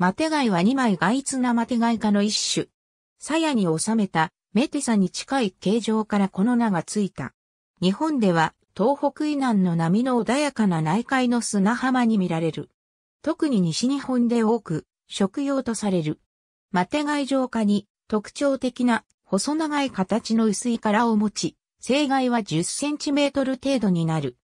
マテガイは二枚外ツなマテガイ科の一種。鞘に収めたメテサに近い形状からこの名がついた。日本では東北以南の波の穏やかな内海の砂浜に見られる。特に西日本で多く食用とされる。マテガイ状化に特徴的な細長い形の薄い殻を持ち、生害は10センチメートル程度になる。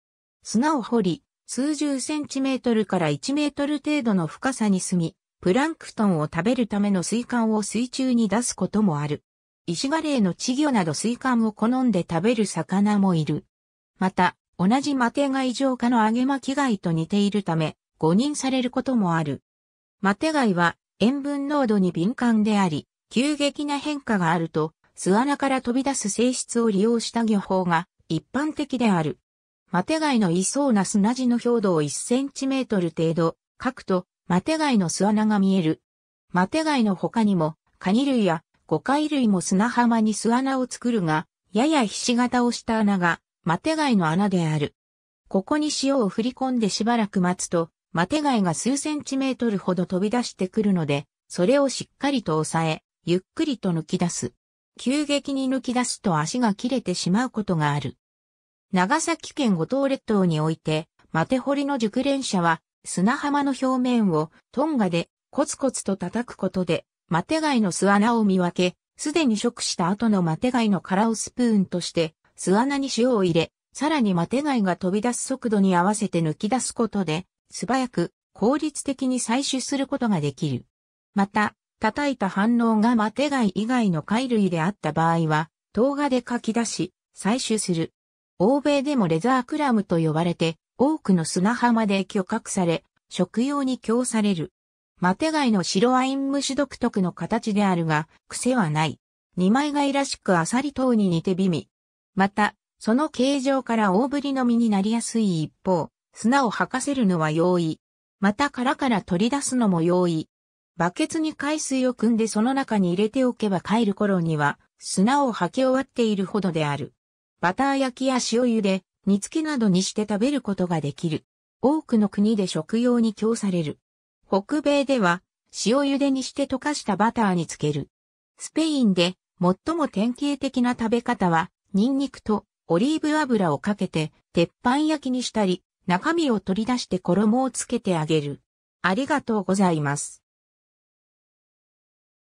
砂を掘り、数十センチメートルから1メートル程度の深さに住み、プランクトンを食べるための水管を水中に出すこともある。石ガレイの稚魚など水管を好んで食べる魚もいる。また、同じマテガイ浄化の揚げ巻きイと似ているため、誤認されることもある。マテガイは塩分濃度に敏感であり、急激な変化があると、巣穴から飛び出す性質を利用した漁法が一般的である。マテガイのいそうな砂地の表土を1センチメートル程度、書くとマテガイの巣穴が見える。マテガイの他にも、カニ類やゴカイ類も砂浜に巣穴を作るが、ややひし形をした穴が、マテガイの穴である。ここに塩を振り込んでしばらく待つと、マテガイが数センチメートルほど飛び出してくるので、それをしっかりと押さえ、ゆっくりと抜き出す。急激に抜き出すと足が切れてしまうことがある。長崎県五島列島において、マテ掘りの熟練者は砂浜の表面をトンガでコツコツと叩くことで、マテ貝の巣穴を見分け、すでに食した後のマテ貝の殻をスプーンとして、巣穴に塩を入れ、さらにマテ貝が飛び出す速度に合わせて抜き出すことで、素早く効率的に採取することができる。また、叩いた反応がマテガイ以外の貝類であった場合は、動画で書き出し、採取する。欧米でもレザークラムと呼ばれて、多くの砂浜で漁獲され、食用に供される。マテガイの白ワイン虫独特の形であるが、癖はない。二枚貝らしくアサリ等に似て微味。また、その形状から大ぶりの実になりやすい一方、砂を吐かせるのは容易。また殻から取り出すのも容易。バケツに海水を汲んでその中に入れておけば帰る頃には砂を吐き終わっているほどである。バター焼きや塩茹で、煮付けなどにして食べることができる。多くの国で食用に供される。北米では、塩茹でにして溶かしたバターにつける。スペインで最も典型的な食べ方は、ニンニクとオリーブ油をかけて、鉄板焼きにしたり、中身を取り出して衣をつけてあげる。ありがとうございます。